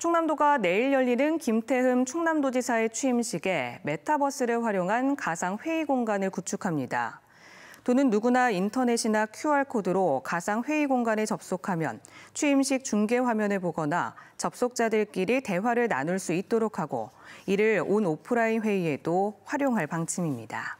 충남도가 내일 열리는 김태흠 충남도지사의 취임식에 메타버스를 활용한 가상 회의 공간을 구축합니다. 또는 누구나 인터넷이나 QR코드로 가상 회의 공간에 접속하면 취임식 중계 화면을 보거나 접속자들끼리 대화를 나눌 수 있도록 하고 이를 온 오프라인 회의에도 활용할 방침입니다.